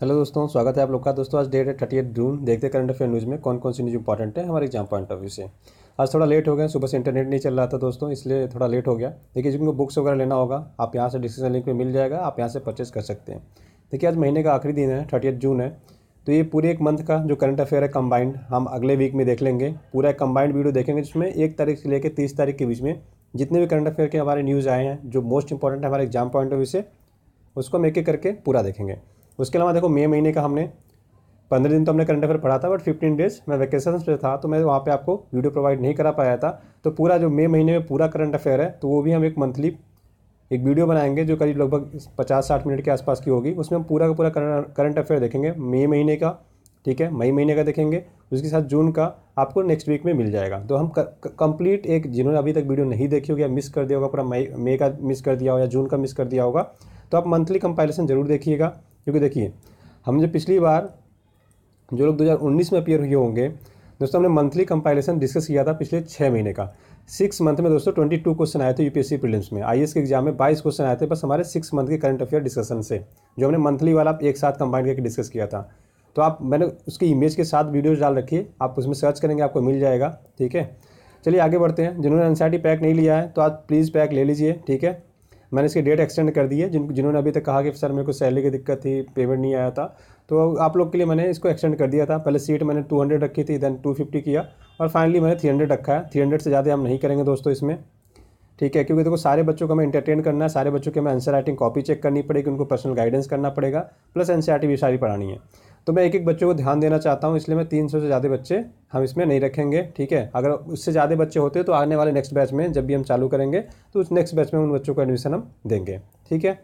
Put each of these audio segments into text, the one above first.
hello दोस्तों स्वागत है आप लोग का दोस्तों आज डेट है थर्टी एट जून देखते करंट अफेयर न्यूज़ में कौन कौन सी न्यूज़ इंपॉर्टेंट है हमारे एग्जाम पॉइंट ऑफ व्यू से आज थोड़ा लेट हो गया सुबह से इंटरनेट नहीं चल रहा था दोस्तों इसलिए थोड़ा लेट हो गया देखिए जिनको बुक्स वगैरह लेना होगा आप यहाँ से डिस्क्रिप्शन लिंक में मिल जाएगा आप यहाँ से परचेज कर सकते हैं देखिए आज महीने का आखिरी दिन है थर्टी जून है तो ये पूरे एक मंथ का जो करंट अफेयर है कंबाइंड हम अगले वीक में देख लेंगे पूरा एक कंबाइंड वीडियो देखेंगे जिसमें एक तारीख से लेकर तीस तारीख के बीच में जितने भी करंट अफेयर के हमारे न्यूज़ आए हैं जो मोस्ट इंपॉर्टेंट है हमारे एग्जाम पॉइंट ऑफ व्यू से उसको हम एक एक करके पूरा देखेंगे उसके अलावा देखो मई महीने का हमने पंद्रह दिन तो हमने करंट अफेयर पढ़ा था बट फिफ्टीन डेज मैं वैकेशन पे था तो मैं वहाँ पे आपको वीडियो प्रोवाइड नहीं करा पाया था तो पूरा जो मई महीने में पूरा करंट अफेयर है तो वो भी हम एक मंथली एक वीडियो बनाएंगे जो करीब लगभग पचास साठ मिनट के आसपास की होगी उसमें हम पूरा का पूरा करंट अफेयर देखेंगे मई महीने का ठीक है मई महीने का देखेंगे उसके साथ जून का आपको नेक्स्ट वीक में मिल जाएगा तो हम कंप्लीट एक जिन्होंने अभी तक वीडियो नहीं देखी होगी या मिस कर दिया होगा पूरा मई मई का मिस कर दिया हो या जून का मिस कर दिया होगा तो आप मंथली कंपाइलेशन जरूर देखिएगा क्योंकि देखिए हमने पिछली बार जो लोग 2019 में अपियर हुए होंगे दोस्तों हमने मंथली कंपाइलेशन डिस्कस किया था पिछले छः महीने का सिक्स मंथ में दोस्तों ट्वेंटी टू क्वेश्चन आए थे यूपीएससी प्रीलिम्स में आईएएस के एग्जाम में बाईस क्वेश्चन आए थे बस हमारे सिक्स मंथ के करंट अफेयर डिस्कशन से जो हमने मंथली वाला एक साथ कंबाइन करके डिस्कस किया था तो आप मैंने उसकी इमेज के साथ वीडियोज़ डाल रखिए आप उसमें सर्च करेंगे आपको मिल जाएगा ठीक है चलिए आगे बढ़ते हैं जिन्होंने एनसीआरटी पैक नहीं लिया है तो आप प्लीज़ पैक ले लीजिए ठीक है मैंने इसकी डेट एक्सटेंड कर दी है जिन जिन्होंने अभी तक कहा कि सर मेरे को सैलरी की दिक्कत थी पेमेंट नहीं आया था तो आप लोग के लिए मैंने इसको एक्सटेंड कर दिया था पहले सीट मैंने हंड्रेड रखी थी देन फिफ्टी किया और फाइनली मैंने हंड्रेड रखा है हंड्रेड से ज़्यादा हम नहीं करेंगे दोस्तों इसमें ठीक है क्योंकि देखो सारे बच्चों को हमें इंटरटेन करना है सारे बच्चों के हमें आंसर राइटिंग कॉपी चेक करनी पड़ेगी उनको पर्सनल गाइडेंस करना पड़ेगा प्लस एन भी सारी पढ़ानी है तो मैं एक एक बच्चे को ध्यान देना चाहता हूँ इसलिए मैं तीन सौ से ज़्यादा बच्चे हम इसमें नहीं रखेंगे ठीक है अगर उससे ज़्यादा बच्चे होते तो आने वाले नेक्स्ट बैच में जब भी हम चालू करेंगे तो उस नेक्स्ट बैच में उन बच्चों को एडमिशन हम देंगे ठीक है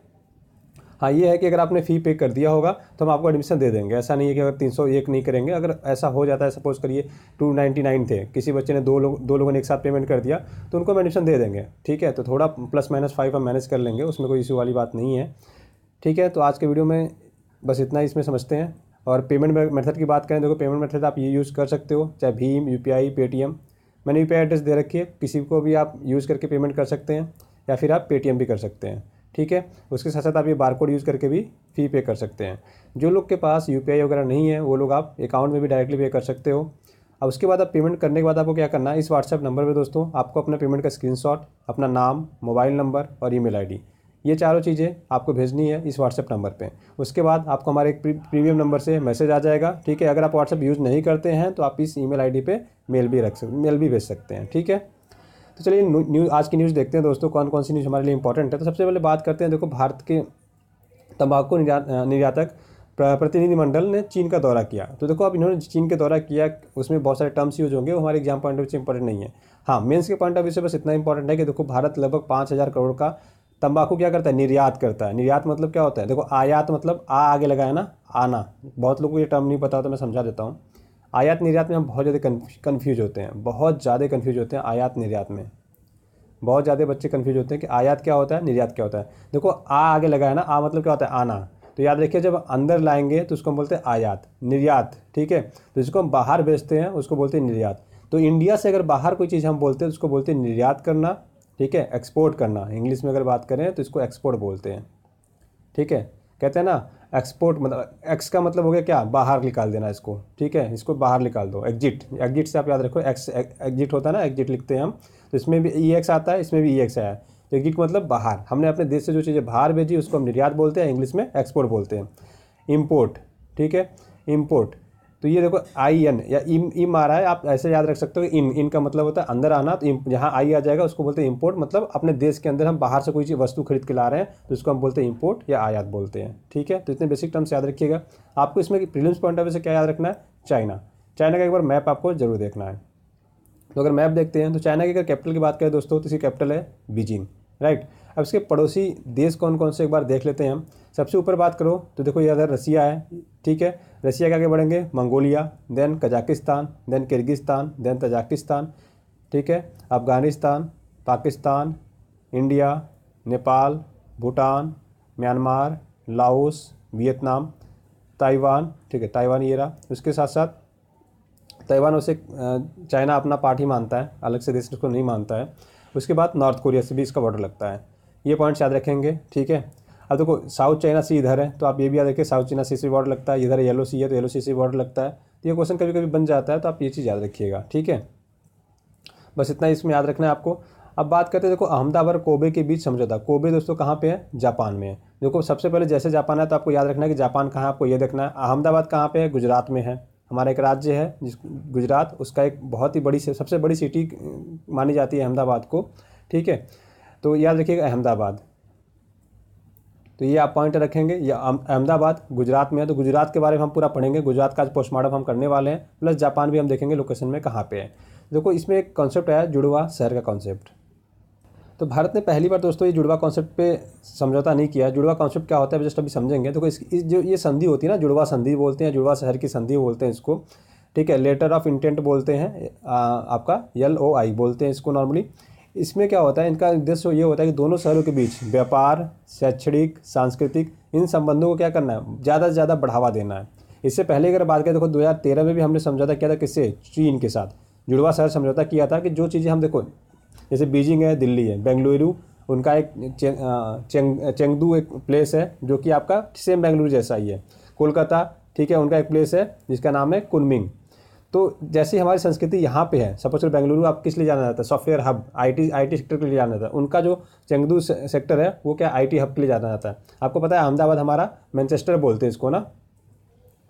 हाँ ये है कि अगर आपने फ़ी पे कर दिया होगा तो हम आपको एडमिशन दे देंगे ऐसा नहीं है कि अगर तीन सौ एक नहीं करेंगे अगर ऐसा हो जाता है सपोज़ करिए टू नाइन्टी नाइन थे किसी बच्चे ने दो लोग दो लोगों ने एक साथ पेमेंट कर दिया तो उनको हम एडमिशन दे देंगे ठीक है तो थोड़ा प्लस माइनस फाइव हम मैनेज कर लेंगे उसमें कोई इशू वाली बात नहीं है ठीक है तो आज के वीडियो में बस इतना ही इसमें समझते हैं और पेमेंट मेथड की बात करें देखो पेमेंट मेथड आप ये यूज़ कर सकते हो चाहे भीम यू पी मैंने यू एड्रेस दे रखी है किसी को भी आप यूज़ करके पेमेंट कर सकते हैं या फिर आप पेटीएम भी कर सकते हैं ठीक है उसके साथ साथ आप ये बारकोड यूज़ करके भी फ़ी पे कर सकते हैं जो लोग के पास यू वगैरह नहीं है वो लोग आप अकाउंट में भी डायरेक्टली पे कर सकते हो अब उसके बाद आप पेमेंट करने के बाद आपको क्या करना है इस व्हाट्सएप नंबर पर दोस्तों आपको अपना पेमेंट का स्क्रीनशॉट अपना नाम मोबाइल नंबर और ईमेल आईडी ये चारों चीज़ें आपको भेजनी है इस व्हाट्सएप नंबर पे उसके बाद आपको हमारे एक प्रीमियम नंबर से मैसेज आ जाएगा ठीक है अगर आप व्हाट्सएप यूज़ नहीं करते हैं तो आप इस ई मेल पे मेल भी रख सकते मेल भी भेज सकते हैं ठीक है तो चलिए न्यूज़ आज की न्यूज़ देखते हैं दोस्तों कौन कौन सी न्यूज़ हमारे लिए इंपॉर्टेंट है तो सबसे पहले बात करते हैं देखो भारत के तंबाकू निर्यातक प्रतिनिधिमंडल ने चीन का दौरा किया तो देखो अब इन्होंने चीन का दौरा किया उसमें बहुत सारे टर्म्स यूज होंगे वो हमारे एग्जाम पॉइंट ऑफ व्यू से इंपॉर्टेंट नहीं है हाँ मेंस के पॉइंट ऑफ व्यू से बस इतना इंपॉर्टेंट है कि देखो भारत लगभग पाँच हज़ार करोड़ का तंबाकू क्या करता है निर्यात करता है निर्यात मतलब क्या होता है देखो आयात मतलब आ आगे है ना आना बहुत लोगों को ये टर्म नहीं पता तो मैं समझा देता हूँ आयात निर्यात में हम बहुत ज़्यादा कन्फ्यूज होते हैं बहुत ज़्यादा कन्फ्यूज होते हैं आयात निर्यात में बहुत ज़्यादा बच्चे कन्फ्यूज होते हैं कि आयात क्या होता है निर्यात क्या होता है देखो आ आगे है ना आ मतलब क्या होता है आना तो याद रखिए जब अंदर लाएंगे तो उसको हम बोलते हैं आयात निर्यात ठीक है तो जिसको हम बाहर बेचते हैं उसको बोलते हैं निर्यात तो इंडिया से अगर बाहर कोई चीज़ हम बोलते हैं तो उसको बोलते हैं निर्यात करना ठीक है एक्सपोर्ट करना इंग्लिश में अगर बात करें तो इसको एक्सपोर्ट बोलते हैं ठीक है कहते हैं ना एक्सपोर्ट मतलब एक्स का मतलब हो गया क्या बाहर निकाल देना इसको ठीक है इसको बाहर निकाल दो एग्जिट एग्जिट से आप याद रखो एक्स एग्जिट होता है ना एग्जिट लिखते हैं हम तो इसमें भी ई e एक्स आता है इसमें भी ई e एक्स आया तो एग्जिट मतलब बाहर हमने अपने देश से जो चीज़ें बाहर भेजी उसको हम निर्यात बोलते हैं इंग्लिश में एक्सपोर्ट बोलते हैं इम्पोर्ट ठीक है इम्पोर्ट तो ये देखो आई एन या इम इम आ रहा है आप ऐसे याद रख सकते हो इन इन का मतलब होता है अंदर आना तो जहाँ आई आ जाएगा उसको बोलते हैं इम्पोर्ट मतलब अपने देश के अंदर हम बाहर से कोई चीज़ वस्तु खरीद के ला रहे हैं तो उसको हम बोलते हैं इम्पोर्ट या आयात बोलते हैं ठीक है तो इतने बेसिक टर्म्स याद रखिएगा आपको इसमें प्रीलिम्स पॉइंट ऑफ व्यू से क्या याद रखना है चाइना चाइना का एक बार मैप आपको जरूर देखना है तो अगर मैप देखते हैं तो चाइना की अगर कैपिटल की बात करें दोस्तों तो इसकी कैपिटल है बीजिंग राइट अब इसके पड़ोसी देश कौन कौन से एक बार देख लेते हैं हम सबसे ऊपर बात करो तो देखो ये अगर रसिया है ठीक है रसिया के आगे बढ़ेंगे Mongolia then Kazakhstan then Kyrgyzstan then Tajikistan ठीक है Afghanistan Pakistan India Nepal Bhutan Myanmar Laos Vietnam Taiwan ठीक है ताइवान ये रहा उसके साथ साथ ताइवान उसे चाइना अपना पार्ट ही मानता है अलग से देश उसको नहीं मानता है उसके बाद नॉर्थ कोरिया से भी इसका बॉर्डर लगता है ये पॉइंट्स याद रखेंगे ठीक है अब देखो साउथ चाइना सी इधर है तो आप ये भी याद रखिए साउथ चाइना सी से बॉर्डर लगता है इधर येलो सी है तो येलो सी से बॉर्डर लगता है तो ये क्वेश्चन कभी कभी बन जाता है तो आप ये चीज़ याद रखिएगा ठीक है बस इतना इसमें याद रखना है आपको अब बात करते हैं देखो अहमदाबाद और कोबे के बीच समझौता कोबे दोस्तों कहाँ पे है जापान में है देखो सबसे पहले जैसे जापान है तो आपको याद रखना है कि जापान कहाँ है आपको ये देखना है अहमदाबाद कहाँ पे है गुजरात में है हमारा एक राज्य है जिस गुजरात उसका एक बहुत ही बड़ी सबसे बड़ी सिटी मानी जाती है अहमदाबाद को ठीक है तो याद रखिएगा अहमदाबाद तो ये आप पॉइंट रखेंगे या अहमदाबाद गुजरात में है तो गुजरात के बारे में हम पूरा पढ़ेंगे गुजरात का आज पोस्टमार्टम हम करने वाले हैं प्लस जापान भी हम देखेंगे लोकेशन में कहाँ पे है देखो इसमें एक कॉन्सेप्ट आया जुड़वा शहर का कॉन्सेप्ट तो भारत ने पहली बार दोस्तों ये जुड़वा कॉन्सेप्ट पे समझौता नहीं किया जुड़वा कॉन्सेप्ट क्या होता है जस्ट अभी समझेंगे तो इस, इस जो ये संधि होती है ना जुड़वा संधि बोलते हैं जुड़वा शहर की संधि बोलते हैं इसको ठीक है लेटर ऑफ इंटेंट बोलते हैं आ, आपका एल ओ आई बोलते हैं इसको नॉर्मली इसमें क्या होता है इनका उद्देश्य ये होता है कि दोनों शहरों के बीच व्यापार शैक्षणिक सांस्कृतिक इन संबंधों को क्या करना है ज़्यादा से ज़्यादा बढ़ावा देना है इससे पहले अगर बात करें देखो दो में भी हमने समझौता किया था किससे चीन के साथ जुड़वा शहर समझौता किया था कि जो चीज़ें हम देखो जैसे बीजिंग है दिल्ली है बेंगलुरु उनका एक चें, चेंगदू एक प्लेस है जो कि आपका सेम बेंगलुरु जैसा ही है कोलकाता ठीक है उनका एक प्लेस है जिसका नाम है कुनमिंग तो जैसे हमारी संस्कृति यहाँ पे है सपोज बेंगलुरु आप किस लिए जाना जाता है software hub IT IT sector के लिए जाना जाता है उनका जो चेंगदू सेक्टर है वो क्या आईटी हब के लिए जाना जाता है आपको पता है अहमदाबाद हमारा मैनचेस्टर बोलते हैं इसको ना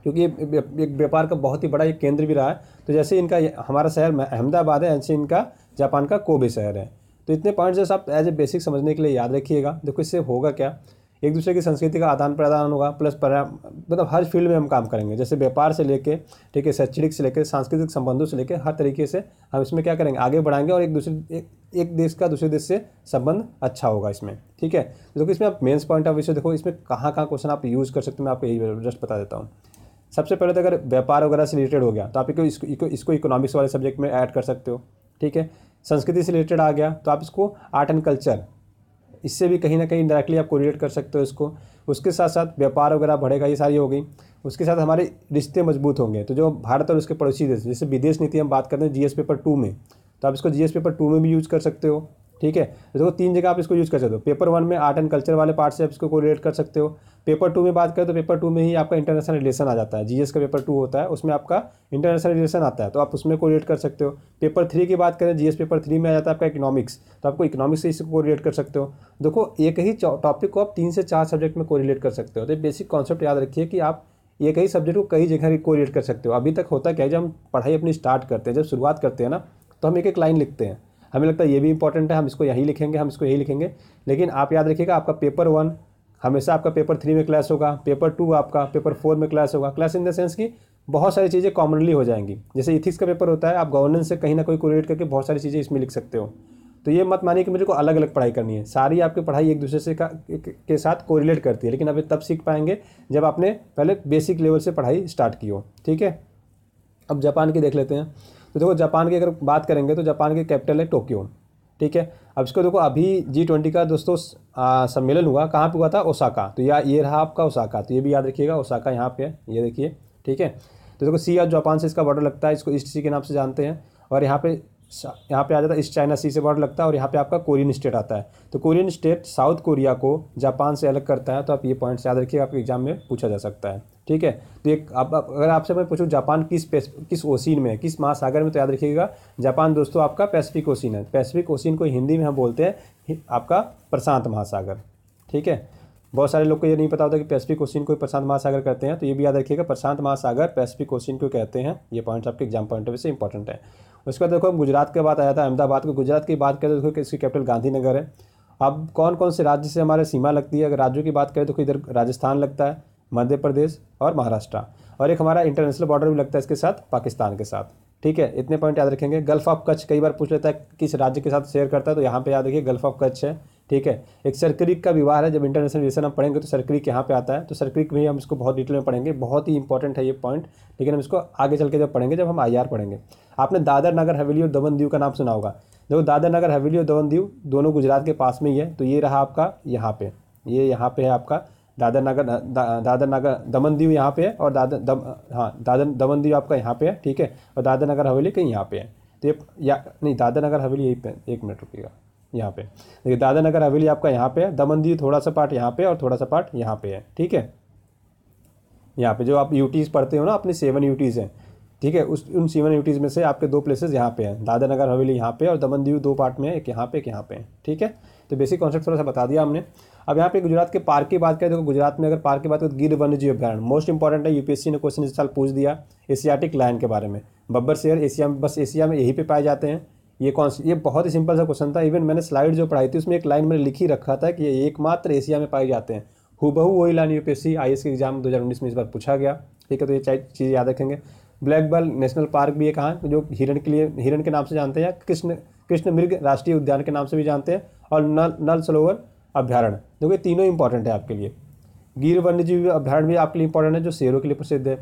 क्योंकि एक व्यापार का बहुत ही बड़ा एक केंद्र भी रहा है तो जैसे इनका हमारा शहर अहमदाबाद है ऐसे इनका जापान का कोबे शहर है तो इतने पॉइंट जैसे आप एज ए बेसिक समझने के लिए याद रखिएगा देखो इससे होगा क्या एक दूसरे की संस्कृति का आदान प्रदान होगा प्लस मतलब हर फील्ड में हम काम करेंगे जैसे व्यापार से लेके ठीक है शैक्षणिक से लेकर सांस्कृतिक संबंधों से लेकर हर तरीके से हम इसमें क्या करेंगे आगे बढ़ाएंगे और एक दूसरे एक, एक देश का दूसरे देश से संबंध अच्छा होगा इसमें ठीक है देखो इसमें आप मेन्स पॉइंट ऑफ व्यू देखो इसमें कहाँ कहाँ क्वेश्चन आप यूज़ कर सकते हैं मैं आपको यही जस्ट बता देता हूँ सबसे पहले तो अगर व्यापार वगैरह से रिलेटेड हो गया तो आप इसको इसको इकोनॉमिक्स वाले सब्जेक्ट में ऐड कर सकते हो ठीक है संस्कृति से रिलेटेड आ गया तो आप इसको आर्ट एंड कल्चर इससे भी कहीं ना कहीं डायरेक्टली आप कोरिलेट कर सकते हो इसको उसके साथ साथ व्यापार वगैरह बढ़ेगा ये सारी हो गई उसके साथ हमारे रिश्ते मजबूत होंगे तो जो भारत और उसके पड़ोसी देश जैसे विदेश नीति हम बात करते हैं जी पेपर टू में तो आप इसको जी पेपर टू में भी यूज़ कर सकते हो ठीक है देखो तीन जगह आप इसको यूज कर सकते हो पेपर वन में आर्ट एंड कल्चर वाले पार्ट से आप इसको कोरिलेट कर सकते हो पेपर टू में बात करें तो पेपर टू में ही आपका इंटरनेशनल रिलेशन आ जाता है जीएस का पेपर टू होता है उसमें आपका इंटरनेशनल रिलेशन आता है तो आप उसमें कोरिलेट कर सकते हो पेपर थ्री की बात करें जीएस पेपर थ्री में आ जाता है आपका इकोनॉमिक्स तो आपको इकोनॉमिक्स से इसको कोरिलेट कर सकते हो देखो एक ही टॉपिक को आप तीन से चार सब्जेक्ट में कोरिलेट कर सकते हो तो बेसिक कॉन्सेप्ट याद रखिए कि आप एक ही सब्जेक्ट को कई जगह कोरिलेट कर सकते हो अभी तक होता क्या है जब हम पढ़ाई अपनी स्टार्ट करते हैं जब शुरुआत करते हैं ना तो हम एक एक लाइन लिखते हैं हमें लगता है ये भी इंपॉर्टेंट है हम इसको यहीं लिखेंगे हम इसको यहीं लिखेंगे लेकिन आप याद रखिएगा आपका पेपर वन हमेशा आपका पेपर थ्री में क्लास होगा पेपर टू आपका पेपर फोर में क्लास होगा क्लास इन द सेंस की बहुत सारी चीज़ें कॉमनली हो जाएंगी जैसे इथिक्स का पेपर होता है आप गवर्नेंस से कहीं ना कहीं कोरिलेट करके बहुत सारी चीज़ें इसमें लिख सकते हो तो ये मत मानिए कि मुझे को अलग अलग पढ़ाई करनी है सारी आपकी पढ़ाई एक दूसरे से का के साथ कोरिलेट करती है लेकिन आप तब सीख पाएंगे जब आपने पहले बेसिक लेवल से पढ़ाई स्टार्ट की हो ठीक है अब जापान की देख लेते हैं तो देखो जापान की अगर बात करेंगे तो जापान की कैपिटल है टोक्यो ठीक है अब इसको देखो अभी जी ट्वेंटी का दोस्तों सम्मेलन हुआ कहाँ पे हुआ था ओसाका तो या ये रहा आपका ओसाका तो ये भी याद रखिएगा ओसाका यहाँ पे है ये देखिए ठीक है तो देखो सी या जापान से इसका बॉर्डर लगता है इसको ईस्ट सी के नाम से जानते हैं और यहाँ पे यहाँ पे आ जाता है ईस्ट चाइना सी से बॉर्डर लगता है और यहाँ पे आपका कोरियन स्टेट आता है तो कोरियन स्टेट साउथ कोरिया को जापान से अलग करता है तो आप ये पॉइंट्स याद रखिए आपके एग्जाम में पूछा जा सकता है ठीक है तो एक आप अगर आपसे मैं पूछूँ जापान किस किस ओसिन में किस महासागर में तो याद रखिएगा जापान दोस्तों आपका पैसिफिक ओसिन है पैसिफिक ओसिन को हिंदी में हम बोलते हैं आपका प्रशांत महासागर ठीक है बहुत सारे लोग को ये नहीं पता होता कि पैसिफिक ओशियन को प्रशांत महासागर कहते हैं तो ये भी याद रखिएगा प्रशांत महासागर पैसिफिक ओशियन को कहते हैं ये पॉइंट्स आपके एग्जाम पॉइंट ऑफ से इंपॉर्टेंट है उसके बाद देखो हम गुजरात के बात आया था अहमदाबाद को गुजरात की बात करें तो देखो इसकी कैपिटल गांधीनगर है अब कौन कौन से राज्य से हमारे सीमा लगती है अगर राज्यों की बात करें तो इधर राजस्थान लगता है मध्य प्रदेश और महाराष्ट्र और एक हमारा इंटरनेशनल बॉर्डर भी लगता है इसके साथ पाकिस्तान के साथ ठीक है इतने पॉइंट याद रखेंगे गल्फ ऑफ कच्छ कई बार पूछ लेता है किस राज्य के साथ शेयर करता है तो यहाँ पे याद रखिए गल्फ ऑफ कच्छ है ठीक है एक सर्करिक का व्यवहार है जब इंटरनेशनल रिलेशन हम पढ़ेंगे तो सर्करिक यहाँ पे आता है तो सर्करिक भी हम इसको बहुत डिटेल में पढ़ेंगे बहुत ही इंपॉर्टेंट है ये पॉइंट लेकिन हम इसको आगे चल के जब पढ़ेंगे जब हम आई पढ़ेंगे आपने दादर नगर हवेली और दमन दीव का नाम सुना होगा देखो दादर नगर हवेली और दमन दीव दोनों गुजरात के पास में ही है तो ये रहा आपका यहाँ पर ये यहाँ पर है आपका दादर नगर दादर नगर दमन दीव यहाँ पे है और दादर दम हाँ दादर दमन दीव आपका यहाँ पे है ठीक है और दादर नगर हवेली कहीं यहाँ पे है तो ये या नहीं दादर नगर हवेली यहीं पे एक मिनट रुकेगा यहाँ पे देखिए दादा नगर हवेली आपका यहाँ पे है दमन थोड़ा सा पार्ट यहाँ पे और थोड़ा सा पार्ट यहाँ पे है ठीक है यहाँ पे जो आप यूटीज़ पढ़ते हो ना अपने सेवन यूटीज़ हैं ठीक है उस उन सेवन यूटीज़ में से आपके दो प्लेसेस यहाँ पे हैं दादा नगर हवेली यहाँ पे और दमन दीव दो पार्ट में है एक यहाँ पे एक यहाँ पे है ठीक है तो बेसिक कॉन्सेप्ट थोड़ा सा बता दिया हमने अब यहाँ पे गुजरात के पार्क की बात करें तो गुजरात में अगर पार्क की बात करें तो गिर वन्य जीव अभ्यारण मोस्ट इंपॉर्टेंट है यूपीएससी ने क्वेश्चन इस साल पूछ दिया एशियाटिक लाइन के बारे में बब्बर शेयर एशिया में बस एशिया में यहीं पे पाए जाते हैं ये कौन ये बहुत ही सिंपल सा क्वेश्चन था इवन मैंने स्लाइड जो पढ़ाई थी उसमें एक लाइन मैंने लिखी रखा था कि ये एकमात्र एशिया में पाए जाते हैं हुबहू वही लाइन यू पी आई के एग्जाम उन्नीस में इस बार पूछा गया ठीक है तो ये चीज़ याद रखेंगे ब्लैक बल नेशनल पार्क भी है कहाँ जो हिरण के लिए हिरण के नाम से जानते हैं या कृष्ण कृष्ण मृग राष्ट्रीय उद्यान के नाम से भी जानते हैं और नल नल सरोवर अभ्यारण्य देखो ये तीनों इंपॉर्टेंट है आपके लिए गिर वन्यजीवी अभ्यारण्य भी आपके लिए इंपॉर्टेंट है जो शेरों के लिए प्रसिद्ध है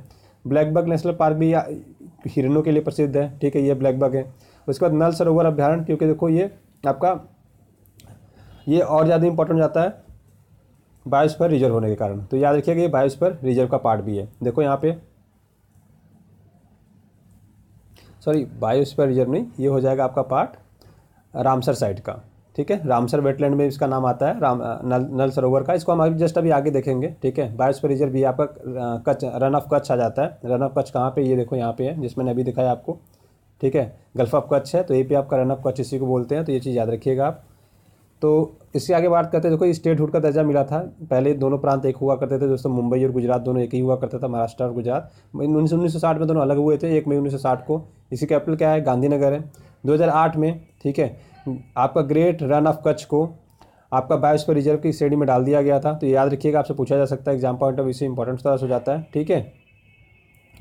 ब्लैक बग नेशनल पार्क भी हिरणों के लिए प्रसिद्ध है ठीक है ये ब्लैक बग है उसके बाद नल सरोवर अभ्यारण्य क्योंकि देखो ये आपका ये और ज़्यादा इंपॉर्टेंट जाता है पर रिजर्व होने के कारण तो याद रखिएगा ये पर रिजर्व का पार्ट भी है देखो यहाँ पे सॉरी पर रिजर्व नहीं ये हो जाएगा आपका पार्ट रामसर साइड का ठीक है रामसर वेटलैंड में इसका नाम आता है राम नल नल सरोवर का इसको हम अभी जस्ट अभी आगे देखेंगे ठीक है पर रिजर्व भी आपका कच्छ रन ऑफ कच्छ आ जाता है रन ऑफ कच्छ कहाँ पे ये देखो यहाँ पे है जिसमें मैंने अभी दिखाया आपको ठीक है गल्फ ऑफ अच्छा है तो ये पे आपका रन ऑफ कच्छ इसी को बोलते हैं तो ये चीज़ याद रखिएगा आप तो इससे आगे बात करते हैं देखो हुड का दर्जा मिला था पहले दोनों प्रांत एक हुआ करते थे दोस्तों मुंबई और गुजरात दोनों एक ही हुआ करता था महाराष्ट्र और गुजरात उन्नीस उन्नीस सौ साठ में दोनों अलग हुए थे एक मई उन्नीस सौ साठ को इसी कैपिटल क्या है गांधीनगर है दो हज़ार आठ में ठीक है आपका ग्रेट रन ऑफ कच्छ को आपका पर रिजर्व की श्रेणी में डाल दिया गया था तो याद रखिएगा आपसे पूछा जा सकता है एग्जाम पॉइंट ऑफ व्यू से इंपॉर्टेंट हो तो जाता है ठीक है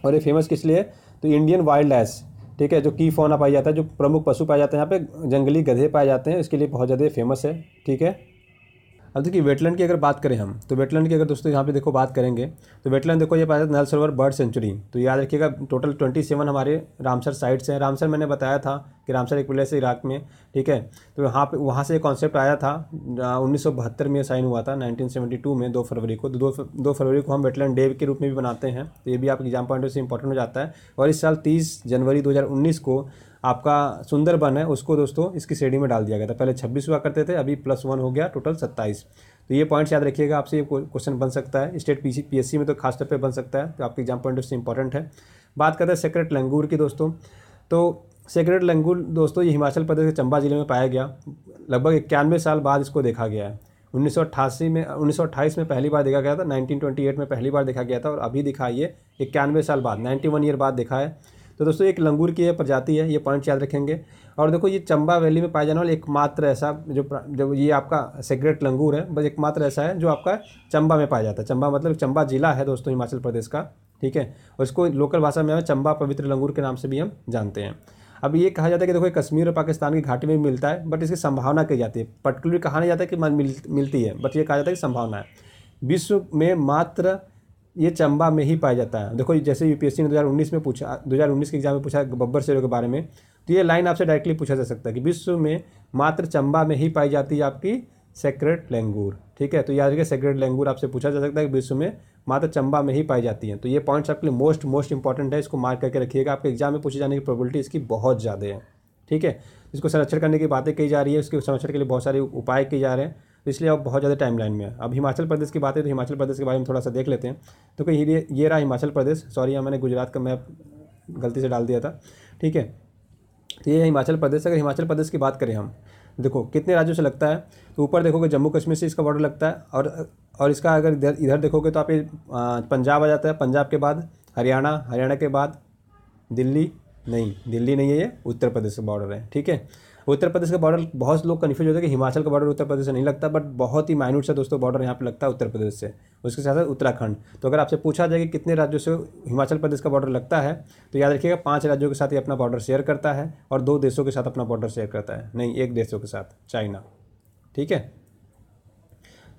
और ये फेमस किस लिए तो इंडियन वाइल्ड लाइफ ठीक है जो की फोना पाया जाता है जो प्रमुख पशु पाए जाते हैं यहाँ पे जंगली गधे पाए जाते हैं इसके लिए बहुत ज़्यादा फेमस है ठीक है अब देखिए वेटलैंड की अगर बात करें हम तो वेटलैंड की अगर दोस्तों यहाँ पे देखो बात करेंगे तो वेटलैंड देखो ये पाया नल सरोवर बर्ड सेंचुरी तो याद रखिएगा टोटल ट्वेंटी सेवन हमारे रामसर साइट्स हैं रामसर मैंने बताया था कि रामसर एक प्लेस है इराक में ठीक है तो यहाँ पे वहाँ से एक कॉन्सेप्ट आया था उन्नीस में साइन हुआ था नाइनटीन में दो फरवरी को तो दो दो फरवरी को हम वेटलैंड डे के रूप में भी बनाते हैं तो ये भी आपके एग्जाम पॉइंट से इंपॉर्टेंट हो जाता है और इस साल तीस जनवरी दो को आपका सुंदरबन है उसको दोस्तों इसकी श्रेणी में डाल दिया गया था पहले छब्बीस हुआ करते थे अभी प्लस वन हो गया टोटल सत्ताईस तो ये पॉइंट्स याद रखिएगा आपसे ये क्वेश्चन बन सकता है स्टेट पी सी में तो खासतौर पर बन सकता है तो आपके एग्जाम पॉइंट से इंपॉर्टेंट है बात करते हैं सेक्रेट लंगूर की दोस्तों तो सेक्रेट लंगूर दोस्तों ये हिमाचल प्रदेश के चंबा जिले में पाया गया लगभग इक्यानवे साल बाद इसको देखा गया है उन्नीस में उन्नीस में पहली बार देखा गया था 1928 में पहली बार देखा गया था और अभी दिखा ये इक्यानवे साल बाद 91 वन ईयर बाद देखा है तो दोस्तों एक लंगूर की प्रजाति है ये पॉइंट याद रखेंगे और देखो ये चंबा वैली में पाया जाने वाला एकमात्र ऐसा जो जो ये आपका सेक्रेट लंगूर है बस एकमात्र ऐसा है जो आपका चंबा में पाया जाता है चंबा मतलब चंबा जिला है दोस्तों हिमाचल प्रदेश का ठीक है और इसको लोकल भाषा में चंबा पवित्र लंगूर के नाम से भी हम जानते हैं अब ये कहा जाता है कि देखो कश्मीर और पाकिस्तान की घाटी में भी मिलता है बट इसकी संभावना कही जाती है पर्टिकुलर कहा नहीं जाता है कि मिल, मिलती है बट ये कहा जाता है कि संभावना है विश्व में मात्र ये चंबा में ही पाया जाता है देखो जैसे यूपीएससी ने 2019 में पूछा 2019 के एग्जाम में पूछा बब्बर शेरों के बारे में तो ये लाइन आपसे डायरेक्टली पूछा जा सकता है कि विश्व में मात्र चंबा में ही पाई जाती है आपकी सेक्रेट लैंगूर ठीक है तो याद रखिए सेक्रेट लैंगूर आपसे पूछा जा सकता है कि विश्व में मात्र चंबा में ही पाई जाती है तो ये पॉइंट्स आपके लिए मोस्ट मोस्ट इंपॉर्टेंट है इसको मार्क करके रखिएगा आपके एग्जाम में पूछे जाने की प्रोबेबिलिटी इसकी बहुत ज़्यादा है ठीक है इसको संरक्षण करने की बातें कही जा रही है उसके संरक्षण के लिए बहुत सारे उपाय किए जा रहे हैं तो इसलिए अब बहुत ज़्यादा टाइम लाइन में है अब हिमाचल प्रदेश की बात है तो हिमाचल प्रदेश के बारे में थोड़ा सा देख लेते हैं तो कहीं ये ये रहा हिमाचल प्रदेश सॉरी मैंने गुजरात का मैप गलती से डाल दिया था ठीक है तो ये हिमाचल प्रदेश अगर हिमाचल प्रदेश की बात करें हम देखो कितने राज्यों से लगता है तो ऊपर देखोगे जम्मू कश्मीर से इसका बॉर्डर लगता है और और इसका अगर इधर इधर देखोगे तो आप ये पंजाब आ जाता है पंजाब के बाद हरियाणा हरियाणा के बाद दिल्ली नहीं दिल्ली नहीं है ये उत्तर प्रदेश का बॉर्डर है ठीक है उत्तर प्रदेश का बॉर्डर बहुत लोग कन्फ्यूज होते हैं कि हिमाचल का बॉर्डर उत्तर प्रदेश से नहीं लगता बट बहुत ही माइनूट से दोस्तों बॉर्डर यहाँ पर लगता है उत्तर प्रदेश से उसके साथ साथ उत्तराखंड तो अगर आपसे पूछा जाए कि कितने राज्यों से हिमाचल प्रदेश का बॉर्डर लगता है तो याद रखिएगा पाँच राज्यों के साथ ही अपना बॉर्डर शेयर करता है और दो देशों के साथ अपना बॉर्डर शेयर करता है नहीं एक देशों के साथ चाइना ठीक है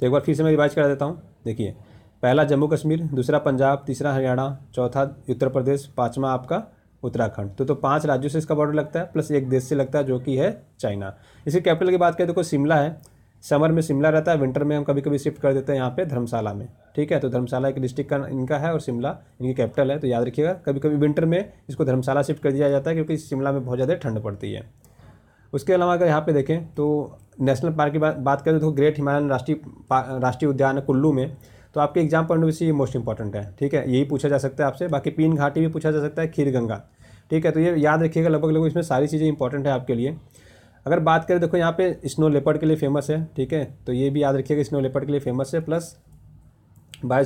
तो एक बार फिर से मैं रिवाइज करा देता हूँ देखिए पहला जम्मू कश्मीर दूसरा पंजाब तीसरा हरियाणा चौथा उत्तर प्रदेश पाँचवा आपका उत्तराखंड तो तो पांच राज्यों से इसका बॉर्डर लगता है प्लस एक देश से लगता है जो कि है चाइना इसी कैपिटल की बात करें तो शिमला है समर में शिमला रहता है विंटर में हम कभी कभी शिफ्ट कर देते हैं यहाँ पे धर्मशाला में ठीक है तो धर्मशाला एक डिस्ट्रिक्ट का इनका है और शिमला इनकी कैपिटल है तो याद रखिएगा कभी कभी विंटर में इसको धर्मशाला शिफ्ट कर दिया जाता है क्योंकि शिमला में बहुत ज़्यादा ठंड पड़ती है उसके अलावा अगर यहाँ पे देखें तो नेशनल पार्क की बात करें तो ग्रेट हिमालयन राष्ट्रीय राष्ट्रीय उद्यान है कुल्लू में तो आपके एग्जाम पॉइंट ऑफ से ये मोस्ट इंपॉर्टेंट है ठीक है यही पूछा जा सकता है आपसे बाकी पीन घाटी भी पूछा जा सकता है खीर गंगा ठीक है तो ये याद रखिएगा लगभग लगभग इसमें सारी चीज़ें इंपॉर्टेंट है आपके लिए अगर बात करें देखो यहाँ पे स्नो लेपर्ड के लिए फेमस है ठीक है तो ये भी याद रखिएगा स्नो लेपर्ड के लिए फेमस है प्लस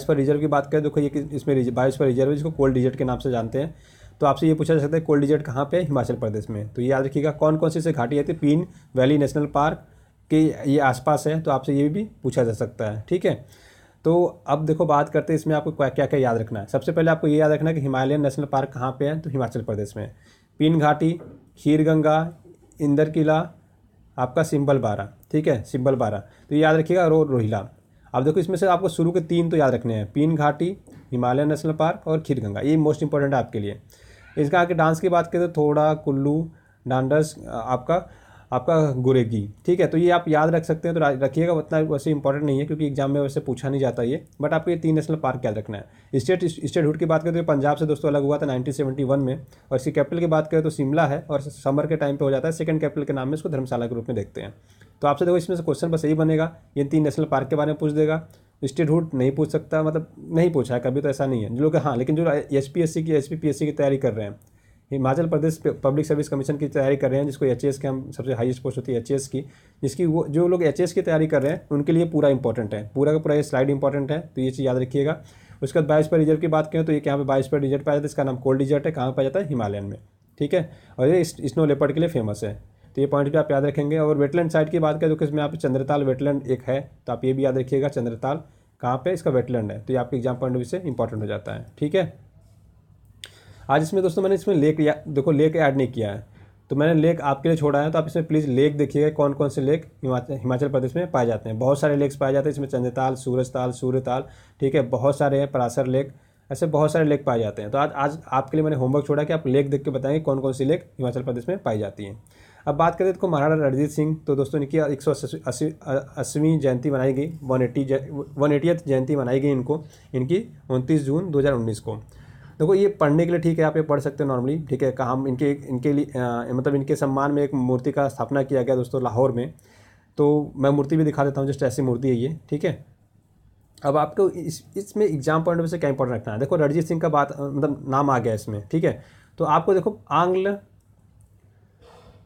पर रिजर्व की बात करें देखो ये इसमें पर रिजर्व जिसको कोल्ड डिजर्ट के नाम से जानते हैं तो आपसे ये पूछा जा सकता है कोल्ड डिजर्ट कहाँ पे हिमाचल प्रदेश में तो ये याद रखिएगा कौन कौन सी से घाटी आती है पीन वैली नेशनल पार्क के ये आसपास है तो आपसे ये भी पूछा जा सकता है ठीक है तो अब देखो बात करते हैं इसमें आपको क्या क्या क्या याद रखना है सबसे पहले आपको ये याद रखना है कि हिमालयन नेशनल पार्क कहाँ पे है तो हिमाचल प्रदेश में पीन घाटी खीर गंगा इंदर किला आपका सिंबल बारा ठीक है सिंबल बारा तो ये याद रखिएगा रो रोहिला अब देखो इसमें से आपको शुरू के तीन तो याद रखने हैं पीन घाटी हिमालयन नेशनल पार्क और खीर गंगा ये मोस्ट इंपॉर्टेंट है आपके लिए इसका आगे डांस की बात करें तो थोड़ा कुल्लू डांडर्स आपका आपका गुरेगी ठीक है तो ये आप याद रख सकते हैं तो रखिएगा उतना वैसे इंपॉर्टेंट नहीं है क्योंकि एग्जाम में वैसे पूछा नहीं जाता ये बट आपको ये तीन नेशनल पार्क याद रखना है स्टेट स्टेटहुड की बात करें तो पंजाब से दोस्तों अलग हुआ था नाइनटीन में और इसकी कैपिटल की बात करें तो शिमला है और समर के टाइम पर हो जाता है सेकंड कैपिटल के नाम में इसको धर्मशाला के रूप में देखते हैं तो आपसे देखो इसमें से क्वेश्चन बस यही बनेगा ये तीन नेशनल पार्क के बारे में पूछ देगा स्टेटहुड नहीं पूछ सकता मतलब नहीं पूछा है कभी तो ऐसा नहीं है जो लोग हाँ लेकिन जो एस पी एस सी की S P P S C की तैयारी कर रहे हैं Himachal Pradesh public service commission की तैयारी कर रहे हैं जिसको एच के हम सबसे हाईएस्ट पोस्ट होती है एच की जिसकी वो जो लोग एच की तैयारी कर रहे हैं उनके लिए पूरा इंपॉर्टेंट है पूरा का पूरा ये स्लाइड इंपॉर्टेंट है तो ये चीज़ याद रखिएगा उसके बाद बाईस पर रिजर्ट की बात करें तो ये यहाँ पर बाईस पर रिजर्ट पाया जाता है इसका नाम कोल्ड डिजर्ट है कहाँ पाया जाता है हिमालयन में ठीक है और ये स्नो लेपर्ड के लिए फेमस है तो ये पॉइंट भी आप याद रखेंगे और वेटलैंड साइड की बात करें तो इसमें आप चंद्रताल वेटलैंड एक है तो आप ये भी याद रखिएगा चंद्रताल कहाँ पे इसका वेटलैंड है तो ये आपके एग्जाम पॉइंट ऑफ व्यू से इंपॉर्टेंट हो जाता है ठीक है आज इसमें दोस्तों मैंने इसमें लेक या देखो लेक ऐड नहीं किया है तो मैंने लेक आपके लिए छोड़ा है तो आप इसमें प्लीज़ लेक देखिएगा कौन कौन से लेक हिमाचल प्रदेश में पाए जाते हैं बहुत सारे लेक्स पाए जाते हैं इसमें चंद्रताल सूरज ताल सूर्य ताल ठीक है बहुत सारे हैं परासर लेक ऐसे बहुत सारे लेक पाए जाते हैं तो आज आज आपके लिए मैंने होमवर्क छोड़ा कि आप लेक देख के बताएंगे कौन कौन सी लेक हिमाचल प्रदेश में पाई जाती हैं अब बात करें तो महाराणा रणजीत सिंह तो दोस्तों इनकी एक सौ अस्सीवीं जयंती मनाई गई वन एटी वन एटीएथ जयंती मनाई गई इनको इनकी उनतीस जून दो को देखो ये पढ़ने के लिए ठीक है आप ये पढ़ सकते हो नॉर्मली ठीक है हम इनके इनके लिए आ, मतलब इनके सम्मान में एक मूर्ति का स्थापना किया गया दोस्तों लाहौर में तो मैं मूर्ति भी दिखा देता हूँ जस्ट ऐसी मूर्ति है ये ठीक है अब आपको इस इसमें एग्जाम पॉइंट में से क्या इंपॉर्टेंट रखना है देखो रणजीत सिंह का बात मतलब नाम आ गया इसमें ठीक है तो आपको देखो आंग्ल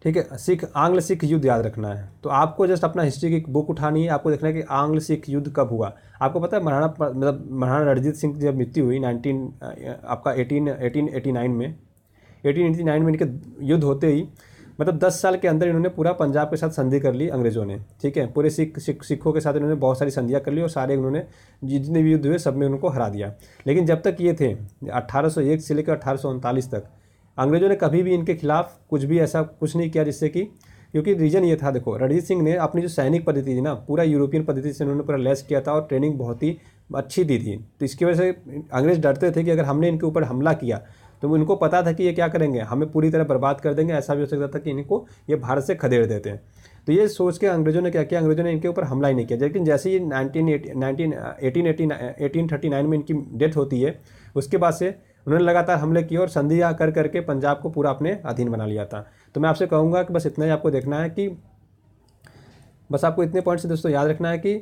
ठीक है सिख आंग्ल सिख युद्ध याद रखना है तो आपको जस्ट अपना हिस्ट्री की बुक उठानी है आपको देखना है कि आंग्ल सिख युद्ध कब हुआ आपको पता है महाराणा मतलब महाराणा रणजीत सिंह की जब मृत्यु हुई नाइनटीन आपका एटीन एटीन एटी नाइन में एटीन एटी नाइन में इनके युद्ध होते ही मतलब दस साल के अंदर इन्होंने पूरा पंजाब के साथ संधि कर ली अंग्रेज़ों ने ठीक है पूरे सिख सिख सिखों के साथ इन्होंने बहुत सारी संधियाँ कर ली और सारे उन्होंने जितने भी युद्ध हुए सब में उनको हरा दिया लेकिन जब तक ये थे अट्ठारह से लेकर अठारह तक अंग्रेजों ने कभी भी इनके खिलाफ कुछ भी ऐसा कुछ नहीं किया जिससे कि क्योंकि रीज़न ये था देखो रणजीत सिंह ने अपनी जो सैनिक पद्धति थी ना पूरा यूरोपियन पद्धति से उन्होंने पूरा लेस किया था और ट्रेनिंग बहुत ही अच्छी दी थी तो इसकी वजह से अंग्रेज डरते थे कि अगर हमने इनके ऊपर हमला किया तो उनको पता था कि ये क्या करेंगे हमें पूरी तरह बर्बाद कर देंगे ऐसा भी हो सकता था कि इनको ये भारत से खदेड़ देते हैं तो ये सोच के अंग्रेजों ने क्या किया अंग्रेजों ने इनके ऊपर हमला ही नहीं किया लेकिन जैसे ही nineteen nineteen eighteen eighteen thirty nine में इनकी डेथ होती है उसके बाद से उन्होंने लगातार हमले किए और संधि कर करके पंजाब को पूरा अपने अधीन बना लिया था तो मैं आपसे कहूँगा कि बस इतना ही आपको देखना है कि बस आपको इतने पॉइंट से दोस्तों याद रखना है कि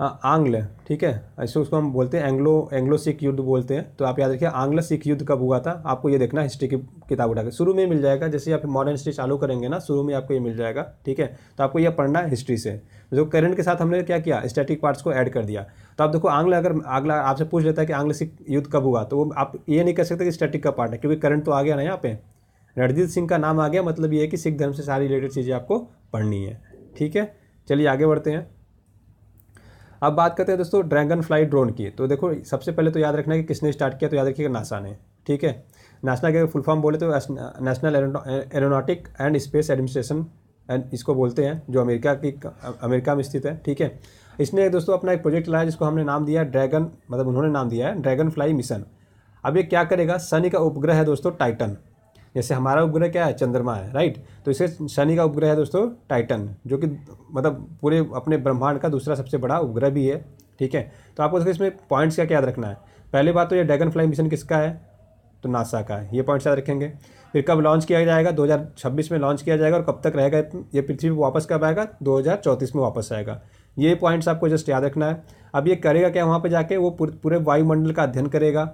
हाँ, आंग्ल ठीक है ऐसे उसको हम बोलते हैं एंग्लो एंग्लो सिख युद्ध बोलते हैं तो आप याद रखिए आंग्ल सिख युद्ध कब हुआ था आपको ये देखना हिस्ट्री की किताब उठा के शुरू में मिल जाएगा जैसे आप मॉडर्न हिस्ट्री चालू करेंगे ना शुरू में आपको ये मिल जाएगा ठीक है तो आपको ये पढ़ना है हिस्ट्री से जो तो करंट के साथ हमने क्या किया स्टैटिक पार्ट्स को ऐड कर दिया तो आप देखो आंग्ल अगर आगला आपसे पूछ लेता है कि आंग्ल सिख युद्ध कब हुआ तो वो आप ये नहीं कह सकते कि स्टैटिक का पार्ट है क्योंकि करंट तो आ गया ना यहाँ पे रणजीत सिंह का नाम आ गया मतलब ये है कि सिख धर्म से सारी रिलेटेड चीज़ें आपको पढ़नी है ठीक है चलिए आगे बढ़ते हैं अब बात करते हैं दोस्तों ड्रैगन फ्लाई ड्रोन की तो देखो सबसे पहले तो याद रखना है कि किसने स्टार्ट किया तो याद रखिएगा नासा ने ठीक है नेशनल के फुल फॉर्म बोले तो national aeronautic and space administration and इसको बोलते हैं जो अमेरिका की अमेरिका में स्थित है ठीक है इसने दोस्तों अपना एक प्रोजेक्ट लाया जिसको हमने नाम दिया ड्रैगन मतलब उन्होंने नाम दिया है ड्रैगन फ्लाई मिशन अब ये क्या करेगा सनी का उपग्रह है दोस्तों टाइटन जैसे हमारा उपग्रह क्या है चंद्रमा है राइट तो इसे शनि का उपग्रह है दोस्तों टाइटन जो कि मतलब पूरे अपने ब्रह्मांड का दूसरा सबसे बड़ा उपग्रह भी है ठीक है तो आपको इसमें पॉइंट्स का क्या याद रखना है पहले बात तो ये ड्रैगन फ्लाई मिशन किसका है तो नासा का है ये पॉइंट्स याद रखेंगे फिर कब लॉन्च किया जाएगा 2026 में लॉन्च किया जाएगा और कब तक रहेगा ये पृथ्वी वापस कब आएगा 2034 में वापस आएगा ये पॉइंट्स आपको जस्ट याद रखना है अब ये करेगा क्या वहाँ पर जाके वो पूरे वायुमंडल का अध्ययन करेगा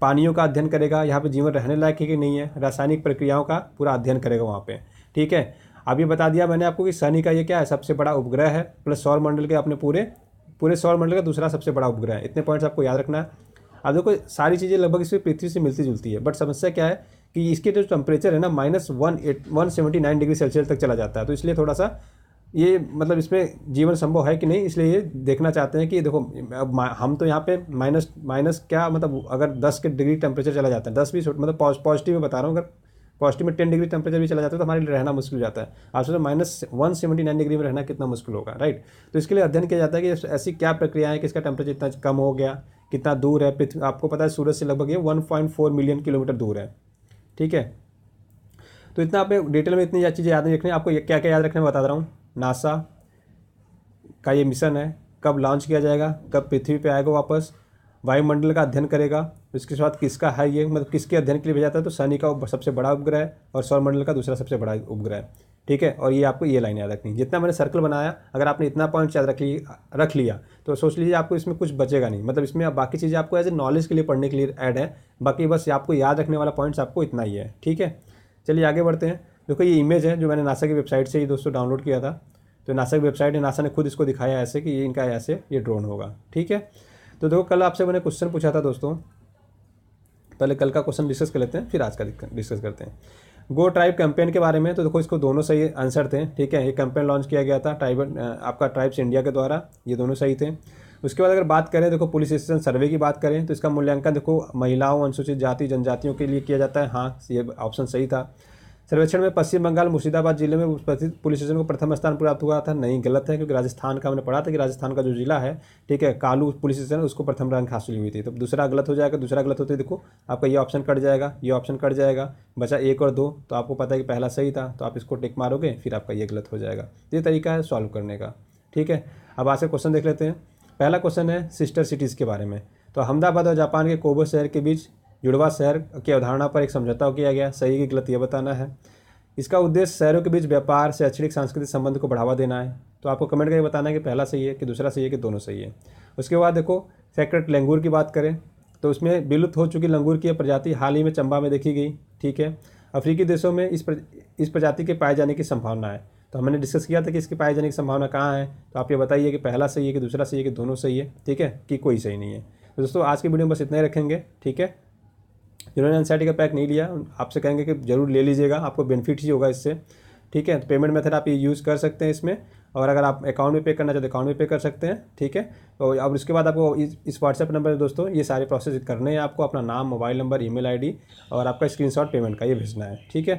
पानियों का अध्ययन करेगा यहाँ पे जीवन रहने लायक है कि नहीं है रासायनिक प्रक्रियाओं का पूरा अध्ययन करेगा वहाँ पे ठीक है अब ये बता दिया मैंने आपको कि शनि का ये क्या है सबसे बड़ा उपग्रह है प्लस सौर मंडल के अपने पूरे पूरे सौर मंडल का दूसरा सबसे बड़ा उपग्रह है इतने पॉइंट्स आपको याद रखना है अब देखो सारी चीज़ें लगभग इसमें पृथ्वी से मिलती जुलती है बट समस्या क्या है कि इसके जो टेम्परेचर है ना minus one eight one seventy nine degree Celsius तक चला जाता है तो इसलिए थोड़ा सा ये मतलब इसमें जीवन संभव है कि नहीं इसलिए ये देखना चाहते हैं कि देखो अब हम तो यहाँ पे माइनस माइनस क्या मतलब अगर दस के डिग्री टेम्परेचर चला जाता है दस भी मतलब पॉजिटिव में बता रहा हूँ अगर पॉजिटिव में टेन डिग्री टेम्परेचर भी चला जाता है तो हमारे लिए रहना मुश्किल जाता है आप सोचो minus one seventy nine degree में रहना कितना मुश्किल होगा राइट तो इसके लिए अध्ययन किया जाता है कि ऐसी क्या प्रक्रिया है कि इसका टेम्परेचर इतना कम हो गया कितना दूर है पृथ्वी आपको पता है सूरज से लगभग ये one point four million kilometre दूर है ठीक है तो इतना आप डिटेल में इतनी चीज़ें याद नहीं रखनी आपको क्या क्या याद रखने में बता रहा हूँ नासा का ये मिशन है कब लॉन्च किया जाएगा कब पृथ्वी पे आएगा वापस वायुमंडल का अध्ययन करेगा उसके बाद किसका है ये मतलब किसके अध्ययन के लिए भेजा जाता है तो शनि का सबसे बड़ा उपग्रह और सौरमंडल का दूसरा सबसे बड़ा उपग्रह है ठीक है और ये आपको ये लाइन याद रखनी जितना मैंने सर्कल बनाया अगर आपने इतना पॉइंट याद रख लिया रख लिया तो सोच लीजिए आपको इसमें कुछ बचेगा नहीं मतलब इसमें आप बाकी चीज़ें आपको एज ए नॉलेज के लिए पढ़ने के लिए ऐड है बाकी बस आपको याद रखने वाला पॉइंट्स आपको इतना ही है ठीक है चलिए आगे बढ़ते हैं देखो ये इमेज है जो मैंने नासा की वेबसाइट से ही दोस्तों डाउनलोड किया था तो नासा की वेबसाइट है नासा ने खुद इसको दिखाया ऐसे कि ये इनका ऐसे ये ड्रोन होगा ठीक है तो देखो कल आपसे मैंने क्वेश्चन पूछा था दोस्तों पहले कल का क्वेश्चन डिस्कस कर लेते हैं फिर आज का डिस्कस करते हैं गो ट्राइब कैंपेन के बारे में तो देखो इसको दोनों सही आंसर थे ठीक है ये कैंपेन लॉन्च किया गया था ट्राइब आपका ट्राइब्स इंडिया के द्वारा ये दोनों सही थे उसके बाद अगर बात करें देखो पुलिस स्टेशन सर्वे की बात करें तो इसका मूल्यांकन देखो महिलाओं अनुसूचित जाति जनजातियों के लिए किया जाता है हाँ ये ऑप्शन सही था सर्वेक्षण में पश्चिम बंगाल मुर्शिदाबाद जिले में पुलिस स्टेशन को प्रथम स्थान प्राप्त हुआ था नहीं गलत है क्योंकि राजस्थान का हमने पढ़ा था कि राजस्थान का जो जिला है ठीक है कालू पुलिस स्टेशन उसको प्रथम रैंक हासिल हुई थी तो दूसरा गलत हो जाएगा दूसरा गलत होते देखो आपका ये ऑप्शन कट जाएगा ये ऑप्शन कट जाएगा बचा एक और दो तो आपको पता है कि पहला सही था तो आप इसको टिक मारोगे फिर आपका ये गलत हो जाएगा ये तरीका है सॉल्व करने का ठीक है अब आज से क्वेश्चन देख लेते हैं पहला क्वेश्चन है सिस्टर सिटीज़ के बारे में तो अहमदाबाद और जापान के कोबो शहर के बीच जुड़वा शहर की अवधारणा पर एक समझौता किया गया सही की गलत यह बताना है इसका उद्देश्य शहरों के बीच व्यापार शैक्षणिक सांस्कृतिक संबंध को बढ़ावा देना है तो आपको कमेंट करके बताना है कि पहला सही है कि दूसरा सही है कि दोनों सही है उसके बाद देखो सेक्रेट लंगूर की बात करें तो उसमें विलुप्त हो चुकी लंगूर की प्रजाति हाल ही में चंबा में देखी गई ठीक है अफ्रीकी देशों में इस प्र, इस प्रजाति के पाए जाने की संभावना है तो हमने डिस्कस किया था कि इसके पाए जाने की संभावना कहाँ है तो आप ये बताइए कि पहला सही है कि दूसरा सही है कि दोनों सही है ठीक है कि कोई सही नहीं है तो दोस्तों आज की वीडियो में बस इतना ही रखेंगे ठीक है जिन्होंने एनसीईआरटी का पैक नहीं लिया आपसे कहेंगे कि जरूर ले लीजिएगा आपको बेनिफिट ही होगा इससे ठीक है तो पेमेंट मेथड आप ये यूज़ कर सकते हैं इसमें और अगर आप अकाउंट में पे करना चाहते हो अकाउंट में पे कर सकते हैं ठीक है और अब उसके बाद आपको इस, इस व्हाट्सएप नंबर पर दोस्तों ये सारे प्रोसेस करने हैं आपको अपना नाम मोबाइल नंबर ई मेल और आपका स्क्रीन पेमेंट का ये भेजना है ठीक है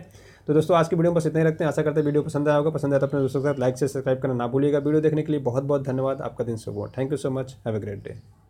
तो दोस्तों आज की वीडियो में बस इतना ही रखते हैं आशा करते हैं वीडियो पसंद आया होगा पसंद आया तो अपने दोस्तों के साथ लाइक से सब्सक्राइब करना ना भूलिएगा वीडियो देखने के लिए बहुत बहुत धन्यवाद आपका दिन सुबह thank you so much have a great day